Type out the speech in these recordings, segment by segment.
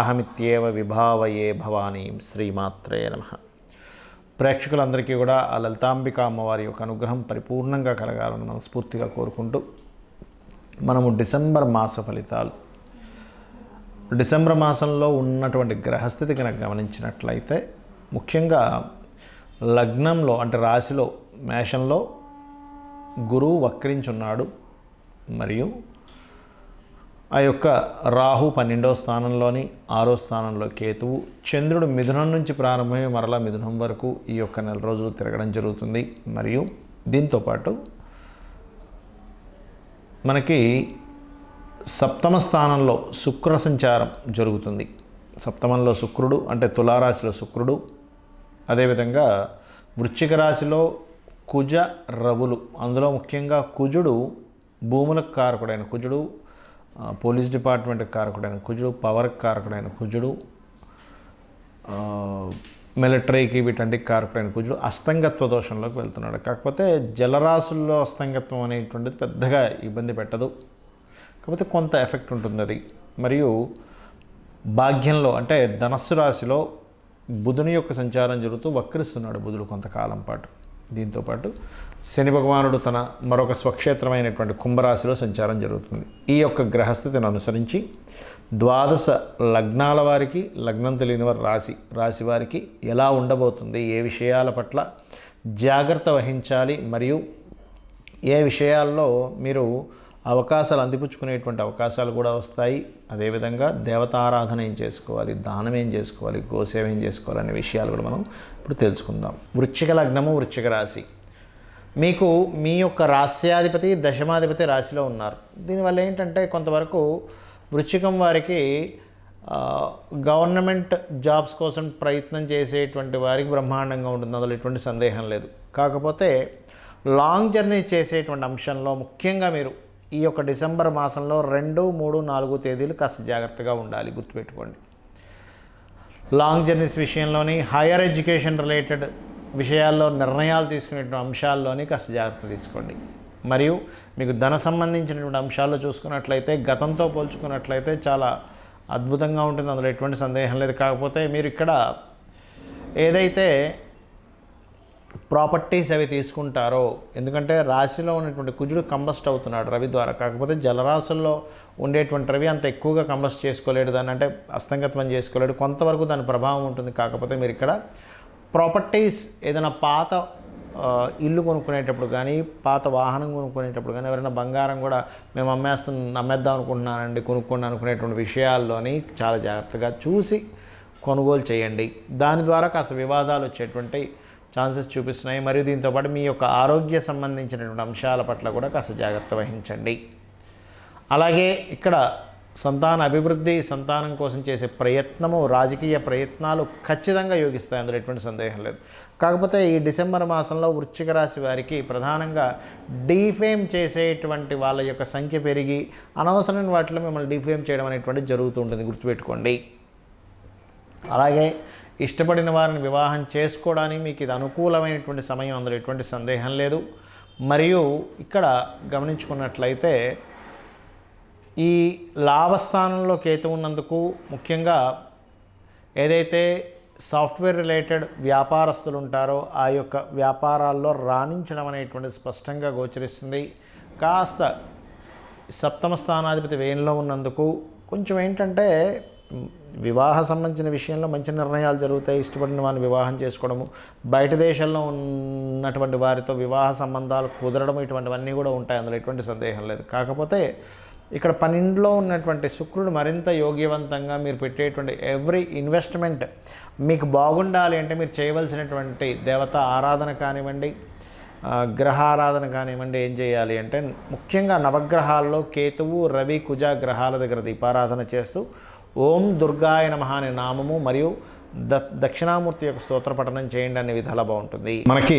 అహమిత్యేవ విభావయే భవానీ శ్రీమాత్రే నమ ప్రేక్షకులందరికీ కూడా ఆ లలితాంబిక అమ్మవారి యొక్క అనుగ్రహం పరిపూర్ణంగా కలగాలని మనం స్ఫూర్తిగా కోరుకుంటూ మనము డిసెంబర్ మాస ఫలితాలు డిసెంబర్ మాసంలో ఉన్నటువంటి గ్రహస్థితి కనుక గమనించినట్లయితే ముఖ్యంగా లగ్నంలో అంటే రాశిలో మేషంలో గురువు వక్రించున్నాడు మరియు ఆ యొక్క రాహు పన్నెండో స్థానంలోని ఆరో స్థానంలో కేతువు చంద్రుడు మిథునం నుంచి ప్రారంభమై మరలా మిథునం వరకు ఈ యొక్క నెల రోజులు తిరగడం జరుగుతుంది మరియు దీంతోపాటు మనకి సప్తమ స్థానంలో శుక్ర సంచారం జరుగుతుంది సప్తమంలో శుక్రుడు అంటే తులారాశిలో శుక్రుడు అదేవిధంగా వృశ్చిక రాశిలో కుజ రవులు అందులో ముఖ్యంగా కుజుడు భూములకు కారకుడైన కుజుడు పోలీస్ డిపార్ట్మెంట్ కారకుడైన కుజుడు పవర్ కారకుడైన కుజుడు మిలిటరీకి వీటన్నిటికి కారకుడైన కుజుడు అస్తంగత్వ దోషంలోకి వెళ్తున్నాడు కాకపోతే జలరాశుల్లో అస్తంగత్వం అనేటువంటిది పెద్దగా ఇబ్బంది పెట్టదు కాకపోతే కొంత ఎఫెక్ట్ ఉంటుంది అది మరియు భాగ్యంలో అంటే ధనస్సు రాశిలో బుధుని యొక్క సంచారం జరుగుతూ వక్రిస్తున్నాడు బుధుడు కొంతకాలం పాటు దీంతోపాటు శని భగవానుడు తన మరొక స్వక్షేత్రమైనటువంటి కుంభరాశిలో సంచారం జరుగుతుంది ఈ యొక్క గ్రహస్థితిని అనుసరించి ద్వాదశ లగ్నాల వారికి లగ్నం తెలియని వారి రాశి రాశి వారికి ఎలా ఉండబోతుంది ఏ విషయాల పట్ల జాగ్రత్త వహించాలి మరియు ఏ విషయాల్లో మీరు అవకాశాలు అందిపుచ్చుకునేటువంటి అవకాశాలు కూడా వస్తాయి అదేవిధంగా దేవతారాధన ఏం చేసుకోవాలి దానం ఏం చేసుకోవాలి గోసేవ ఏం చేసుకోవాలి అనే విషయాలు కూడా మనం ఇప్పుడు తెలుసుకుందాం వృక్షిక లగ్నము వృక్షిక రాశి మీకు మీ యొక్క రాస్యాధిపతి దశమాధిపతి రాశిలో ఉన్నారు దీనివల్ల ఏంటంటే కొంతవరకు వృక్షికం వారికి గవర్నమెంట్ జాబ్స్ కోసం ప్రయత్నం చేసేటువంటి వారికి బ్రహ్మాండంగా ఉంటుంది అందులో ఎటువంటి సందేహం లేదు కాకపోతే లాంగ్ జర్నీ చేసేటువంటి అంశంలో ముఖ్యంగా మీరు ఈ యొక్క డిసెంబర్ మాసంలో రెండు మూడు నాలుగు తేదీలు కాస్త జాగ్రత్తగా ఉండాలి గుర్తుపెట్టుకోండి లాంగ్ జర్నీస్ విషయంలోని హైయర్ ఎడ్యుకేషన్ రిలేటెడ్ విషయాల్లో నిర్ణయాలు తీసుకునేటువంటి అంశాల్లోని కాస్త జాగ్రత్త తీసుకోండి మరియు మీకు ధన సంబంధించినటువంటి అంశాల్లో చూసుకున్నట్లయితే గతంతో పోల్చుకున్నట్లయితే చాలా అద్భుతంగా ఉంటుంది అందులో ఎటువంటి సందేహం లేదు కాకపోతే మీరు ఇక్కడ ఏదైతే ప్రాపర్టీస్ అవి తీసుకుంటారో ఎందుకంటే రాశిలో ఉన్నటువంటి కుజుడు కంబస్ట్ అవుతున్నాడు రవి ద్వారా కాకపోతే జలరాశుల్లో ఉండేటువంటి రవి అంత ఎక్కువగా కంబస్ట్ చేసుకోలేడు దాన్ని అంటే అస్తంగతం చేసుకోలేడు కొంతవరకు దాని ప్రభావం ఉంటుంది కాకపోతే మీరు ఇక్కడ ప్రాపర్టీస్ ఏదైనా పాత ఇల్లు కొనుక్కునేటప్పుడు కానీ పాత వాహనం కొనుక్కునేటప్పుడు కానీ ఎవరైనా బంగారం కూడా మేము అమ్మేస్తాం అమ్మేద్దాం అనుకుంటున్నానండి కొనుక్కోండి అనుకునేటువంటి విషయాల్లోని చాలా జాగ్రత్తగా చూసి కొనుగోలు చేయండి దాని ద్వారా కాస్త వివాదాలు వచ్చేటువంటి ఛాన్సెస్ చూపిస్తున్నాయి మరియు దీంతోపాటు మీ యొక్క ఆరోగ్య సంబంధించినటువంటి అంశాల పట్ల కూడా కాస్త జాగ్రత్త వహించండి అలాగే ఇక్కడ సంతాన అభివృద్ధి సంతానం కోసం చేసే ప్రయత్నము రాజకీయ ప్రయత్నాలు ఖచ్చితంగా యోగిస్తాయి అందులో ఎటువంటి సందేహం లేదు కాకపోతే ఈ డిసెంబర్ మాసంలో వృశ్చిక రాశి వారికి ప్రధానంగా డీఫేమ్ చేసేటువంటి వాళ్ళ యొక్క సంఖ్య పెరిగి అనవసరమైన వాటిలో మిమ్మల్ని డీఫేమ్ చేయడం అనేటువంటిది జరుగుతూ ఉంటుంది గుర్తుపెట్టుకోండి అలాగే ఇష్టపడిన వారిని వివాహం చేసుకోవడానికి మీకు ఇది అనుకూలమైనటువంటి సమయం అందులో ఎటువంటి సందేహం లేదు మరియు ఇక్కడ గమనించుకున్నట్లయితే ఈ లాభస్థానంలో కేతు ఉన్నందుకు ముఖ్యంగా ఏదైతే సాఫ్ట్వేర్ రిలేటెడ్ వ్యాపారస్తులు ఉంటారో ఆ యొక్క వ్యాపారాల్లో రాణించడం అనేటువంటిది స్పష్టంగా గోచరిస్తుంది కాస్త సప్తమ స్థానాధిపతి వ్యయంలో ఉన్నందుకు కొంచెం ఏంటంటే వివాహ సంబంధించిన విషయంలో మంచి నిర్ణయాలు జరుగుతాయి ఇష్టపడిన వారిని వివాహం చేసుకోవడము బయట దేశాల్లో ఉన్నటువంటి వారితో వివాహ సంబంధాలు కుదరడం ఇటువంటివన్నీ కూడా ఉంటాయి అందులో ఎటువంటి సందేహం లేదు కాకపోతే ఇక్కడ పన్నెండులో ఉన్నటువంటి శుక్రుడు మరింత యోగ్యవంతంగా మీరు పెట్టేటువంటి ఎవ్రీ ఇన్వెస్ట్మెంట్ మీకు బాగుండాలి అంటే మీరు చేయవలసినటువంటి దేవత ఆరాధన కానివ్వండి గ్రహ ఆరాధన కానివ్వండి ఏం చేయాలి అంటే ముఖ్యంగా నవగ్రహాల్లో కేతువు రవి కుజ గ్రహాల దగ్గర దీపారాధన చేస్తూ ఓం దుర్గాయ నమ అనే నామము మరియు ద దక్షిణామూర్తి యొక్క పఠనం చేయండి అనే విధాల బాగుంటుంది మనకి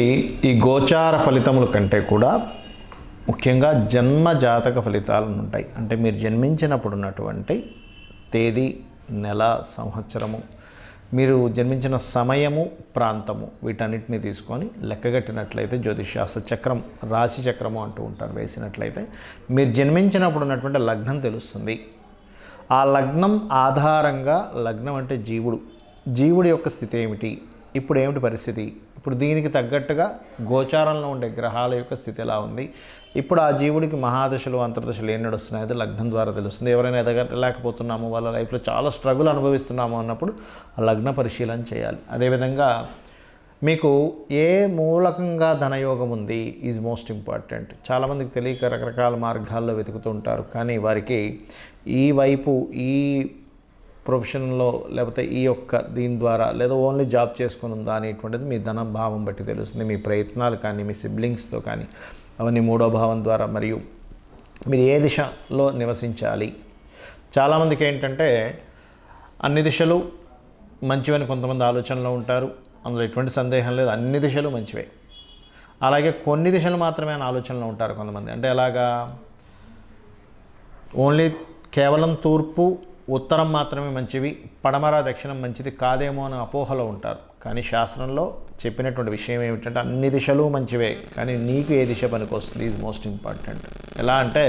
ఈ గోచార ఫలితముల కంటే కూడా ముఖ్యంగా జన్మ జాతక ఫలితాలు ఉంటాయి అంటే మీరు జన్మించినప్పుడు ఉన్నటువంటి తేదీ నెల సంవత్సరము మీరు జన్మించిన సమయము ప్రాంతము వీటన్నిటిని తీసుకొని లెక్కగట్టినట్లయితే జ్యోతిషాస్త్ర చక్రం రాశి చక్రము అంటూ ఉంటారు వేసినట్లయితే మీరు జన్మించినప్పుడు ఉన్నటువంటి లగ్నం తెలుస్తుంది ఆ లగ్నం ఆధారంగా లగ్నం అంటే జీవుడు జీవుడి యొక్క స్థితి ఏమిటి ఇప్పుడు ఏమిటి పరిస్థితి ఇప్పుడు దీనికి తగ్గట్టుగా గోచారంలో ఉండే గ్రహాల యొక్క స్థితి ఎలా ఉంది ఇప్పుడు ఆ జీవుడికి మహాదశలు అంతర్దశలు ఏం నడుస్తున్నాయి అది లగ్నం ద్వారా తెలుస్తుంది ఎవరైనా ఎదగలేకపోతున్నాము వాళ్ళ లైఫ్లో చాలా స్ట్రగుల్ అనుభవిస్తున్నాము అన్నప్పుడు ఆ లగ్న పరిశీలన చేయాలి అదేవిధంగా మీకు ఏ మూలకంగా ధనయోగం ఉంది ఈజ్ మోస్ట్ ఇంపార్టెంట్ చాలామందికి తెలియక రకరకాల మార్గాల్లో వెతుకుతూ ఉంటారు కానీ వారికి ఈ వైపు ఈ ప్రొఫెషన్లో లేకపోతే ఈ యొక్క దీని ద్వారా లేదా ఓన్లీ జాబ్ చేసుకుని ఉందా అనేటువంటిది మీ ధన భావం బట్టి తెలుస్తుంది మీ ప్రయత్నాలు కానీ మీ సిబ్లింగ్స్తో కానీ అవన్నీ మూడో భావం ద్వారా మరియు మీరు ఏ దిశలో నివసించాలి చాలామందికి ఏంటంటే అన్ని దిశలు మంచివని కొంతమంది ఆలోచనలో ఉంటారు అందులో ఎటువంటి సందేహం లేదు అన్ని దిశలు మంచివే అలాగే కొన్ని దిశలు మాత్రమే ఆలోచనలో ఉంటారు కొంతమంది అంటే ఎలాగా ఓన్లీ కేవలం తూర్పు ఉత్తరం మాత్రమే మంచివి పడమర దక్షిణం మంచిది కాదేమో అని అపోహలో ఉంటారు కానీ శాస్త్రంలో చెప్పినటువంటి విషయం ఏమిటంటే అన్ని దిశలు మంచివే కానీ నీకు ఏ దిశ పనికొస్తుంది ఇది మోస్ట్ ఇంపార్టెంట్ ఎలా అంటే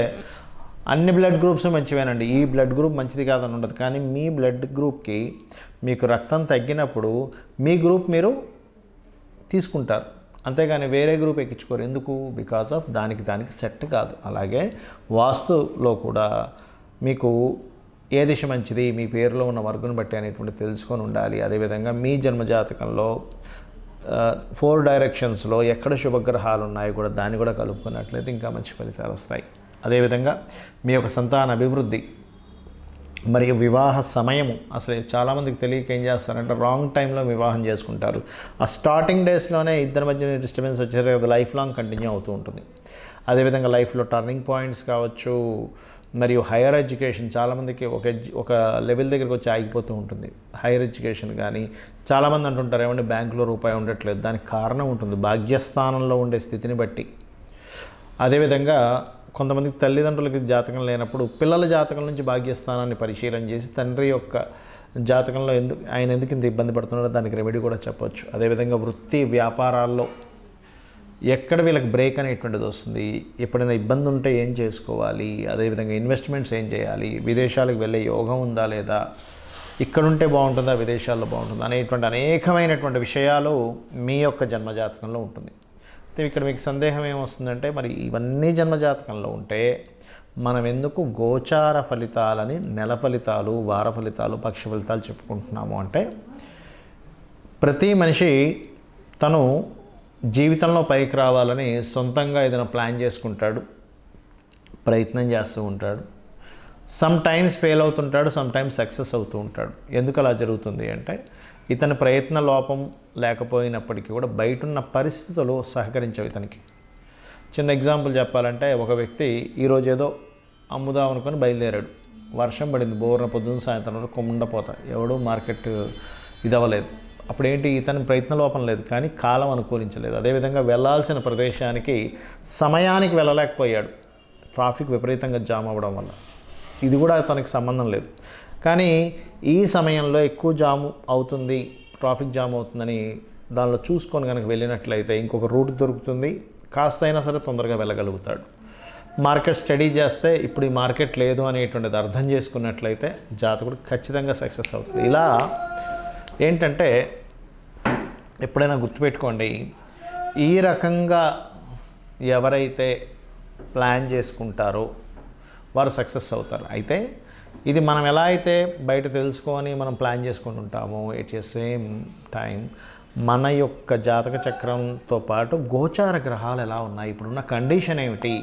అన్ని బ్లడ్ గ్రూప్స్ మంచివేనండి ఈ బ్లడ్ గ్రూప్ మంచిది కాదని ఉండదు కానీ మీ బ్లడ్ గ్రూప్కి మీకు రక్తం తగ్గినప్పుడు మీ గ్రూప్ మీరు తీసుకుంటారు అంతేగాని వేరే గ్రూప్ ఎక్కించుకోరు ఎందుకు బికాజ్ ఆఫ్ దానికి దానికి సెట్ కాదు అలాగే వాస్తులో కూడా మీకు ఏ దిశ మంచిది మీ పేరులో ఉన్న వర్గం బట్టి అనేటువంటి తెలుసుకొని ఉండాలి అదేవిధంగా మీ జన్మజాతకంలో ఫోర్ డైరెక్షన్స్లో ఎక్కడ శుభగ్రహాలు ఉన్నాయో కూడా దాన్ని కూడా కలుపుకున్నట్లయితే ఇంకా మంచి ఫలితాలు వస్తాయి అదేవిధంగా మీ యొక్క సంతాన అభివృద్ధి మరియు వివాహ సమయము అసలు చాలామందికి తెలియక ఏం చేస్తారంటే రాంగ్ టైంలో వివాహం చేసుకుంటారు ఆ స్టార్టింగ్ డేస్లోనే ఇద్దరి మధ్య డిస్టర్బెన్స్ వచ్చేసరికి అది లైఫ్ లాంగ్ కంటిన్యూ అవుతూ ఉంటుంది అదేవిధంగా లైఫ్లో టర్నింగ్ పాయింట్స్ కావచ్చు మరియు హైయర్ ఎడ్యుకేషన్ చాలామందికి ఒక ఒక లెవెల్ దగ్గరికి వచ్చి ఆగిపోతూ ఉంటుంది హైయర్ ఎడ్యుకేషన్ కానీ చాలామంది అంటుంటారు ఏమంటే బ్యాంకులో రూపాయి ఉండట్లేదు దానికి కారణం ఉంటుంది భాగ్యస్థానంలో ఉండే స్థితిని బట్టి అదేవిధంగా కొంతమంది తల్లిదండ్రులకి జాతకం లేనప్పుడు పిల్లల జాతకం నుంచి భాగ్యస్థానాన్ని పరిశీలన చేసి తండ్రి యొక్క జాతకంలో ఎందుకు ఆయన ఎందుకు ఇంత ఇబ్బంది పడుతున్నాడో దానికి రెమెడీ కూడా చెప్పవచ్చు అదేవిధంగా వృత్తి వ్యాపారాల్లో ఎక్కడ వీళ్ళకి బ్రేక్ అనేటువంటిది వస్తుంది ఎప్పుడైనా ఇబ్బంది ఉంటే ఏం చేసుకోవాలి అదేవిధంగా ఇన్వెస్ట్మెంట్స్ ఏం చేయాలి విదేశాలకు వెళ్ళే యోగం ఉందా లేదా ఇక్కడుంటే బాగుంటుందా విదేశాల్లో బాగుంటుందా అనేటువంటి అనేకమైనటువంటి విషయాలు మీ యొక్క జన్మజాతకంలో ఉంటుంది ఇక్కడ మీకు సందేహం ఏమొస్తుందంటే మరి ఇవన్నీ జన్మజాతకంలో ఉంటే మనం ఎందుకు గోచార ఫలితాలని నెల ఫలితాలు వార ఫలితాలు పక్ష ఫలితాలు చెప్పుకుంటున్నాము అంటే ప్రతి మనిషి తను జీవితంలో పైకి రావాలని సొంతంగా ఏదైనా ప్లాన్ చేసుకుంటాడు ప్రయత్నం చేస్తూ ఉంటాడు సమ్ టైమ్స్ ఫెయిల్ అవుతుంటాడు సమ్ టైమ్స్ సక్సెస్ అవుతూ ఉంటాడు ఎందుకు అలా జరుగుతుంది అంటే ఇతని ప్రయత్న లోపం లేకపోయినప్పటికీ కూడా బయట ఉన్న పరిస్థితులు సహకరించవు ఇతనికి చిన్న ఎగ్జాంపుల్ చెప్పాలంటే ఒక వ్యక్తి ఈరోజు ఏదో అమ్ముదాం అనుకొని బయలుదేరాడు వర్షం పడింది బోర్న పొద్దున్న సాయంత్రం వరకు కుండపోతా ఎవడు మార్కెట్ ఇది అవ్వలేదు అప్పుడు ఏంటి ఇతని ప్రయత్న లోపం లేదు కానీ కాలం అనుకూలించలేదు అదేవిధంగా వెళ్ళాల్సిన ప్రదేశానికి సమయానికి వెళ్ళలేకపోయాడు ట్రాఫిక్ విపరీతంగా జామ్ అవ్వడం వల్ల ఇది కూడా తనకి సంబంధం లేదు కానీ ఈ సమయంలో ఎక్కువ జాము అవుతుంది ట్రాఫిక్ జామ్ అవుతుందని దానిలో చూసుకొని కనుక వెళ్ళినట్లయితే ఇంకొక రూట్ దొరుకుతుంది కాస్త అయినా సరే తొందరగా వెళ్ళగలుగుతాడు మార్కెట్ స్టడీ చేస్తే ఇప్పుడు ఈ మార్కెట్ లేదు అనేటువంటిది అర్థం చేసుకున్నట్లయితే జాతకుడు ఖచ్చితంగా సక్సెస్ అవుతుంది ఇలా ఏంటంటే ఎప్పుడైనా గుర్తుపెట్టుకోండి ఈ రకంగా ఎవరైతే ప్లాన్ చేసుకుంటారో వారు సక్సెస్ అవుతారు అయితే ఇది మనం ఎలా అయితే బయట తెలుసుకొని మనం ప్లాన్ చేసుకుని ఉంటామో ఎట్ ఏ సేమ్ టైం మన యొక్క జాతక చక్రంతో పాటు గోచార గ్రహాలు ఎలా ఉన్నాయి ఇప్పుడున్న కండిషన్ ఏమిటి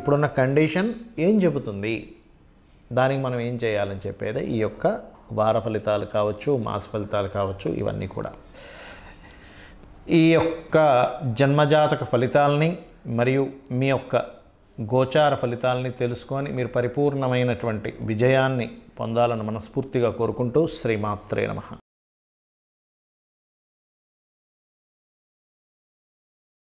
ఇప్పుడున్న కండిషన్ ఏం చెబుతుంది దానికి మనం ఏం చేయాలని చెప్పేది ఈ యొక్క వార ఫలితాలు కావచ్చు మాస ఫలితాలు కావచ్చు ఇవన్నీ కూడా ఈ యొక్క జన్మజాతక ఫలితాలని మరియు మీ యొక్క గోచార ఫలితాలని తెలుసుకొని మీరు పరిపూర్ణమైనటువంటి విజయాన్ని పొందాలని మనస్ఫూర్తిగా కోరుకుంటూ శ్రీమాత్రే నమ